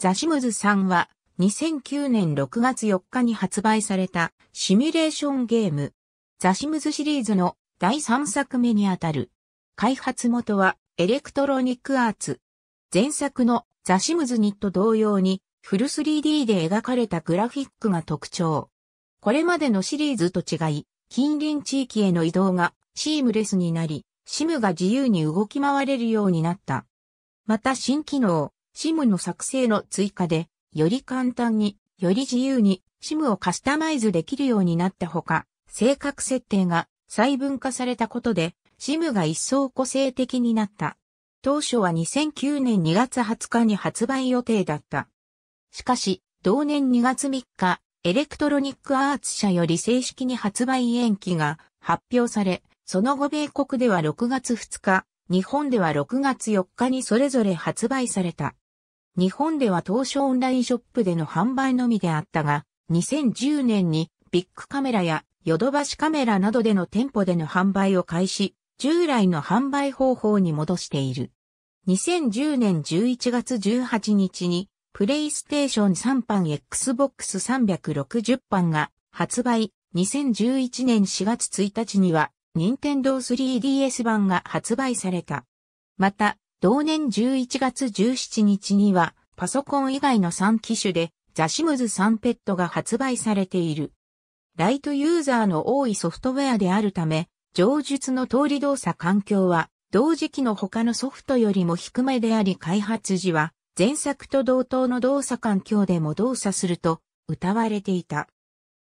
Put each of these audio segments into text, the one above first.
ザシムズさんは2009年6月4日に発売されたシミュレーションゲームザシムズシリーズの第3作目にあたる。開発元はエレクトロニックアーツ。前作のザシムズニット同様にフル 3D で描かれたグラフィックが特徴。これまでのシリーズと違い、近隣地域への移動がシームレスになり、シムが自由に動き回れるようになった。また新機能、SIM の作成の追加で、より簡単に、より自由に SIM をカスタマイズできるようになったほか、性格設定が細分化されたことで、SIM が一層個性的になった。当初は2009年2月20日に発売予定だった。しかし、同年2月3日、エレクトロニックアーツ社より正式に発売延期が発表され、その後米国では6月2日、日本では6月4日にそれぞれ発売された。日本では当初オンラインショップでの販売のみであったが、2010年にビッグカメラやヨドバシカメラなどでの店舗での販売を開始、従来の販売方法に戻している。2010年11月18日に、プレイステーション3版 Xbox 360版が発売、2011年4月1日には Nintendo 3DS 版が発売された。また、同年11月17日には、パソコン以外の3機種で、ザシムズサンペットが発売されている。ライトユーザーの多いソフトウェアであるため、上述の通り動作環境は、同時期の他のソフトよりも低めであり開発時は、前作と同等の動作環境でも動作すると、歌われていた。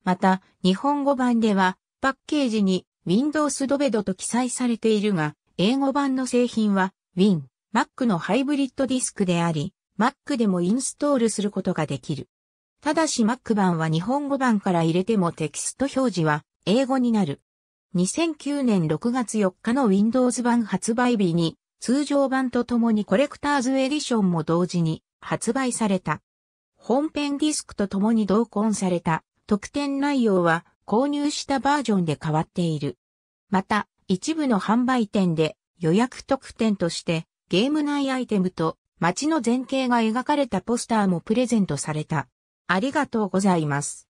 また、日本語版では、パッケージに Windows ドベドと記載されているが、英語版の製品は Win、Mac のハイブリッドディスクであり、Mac でもインストールすることができる。ただし Mac 版は日本語版から入れてもテキスト表示は英語になる。2009年6月4日の Windows 版発売日に通常版とともにコレクターズエディションも同時に発売された。本編ディスクとともに同梱された特典内容は購入したバージョンで変わっている。また、一部の販売店で予約特典としてゲーム内アイテムと街の前景が描かれたポスターもプレゼントされた。ありがとうございます。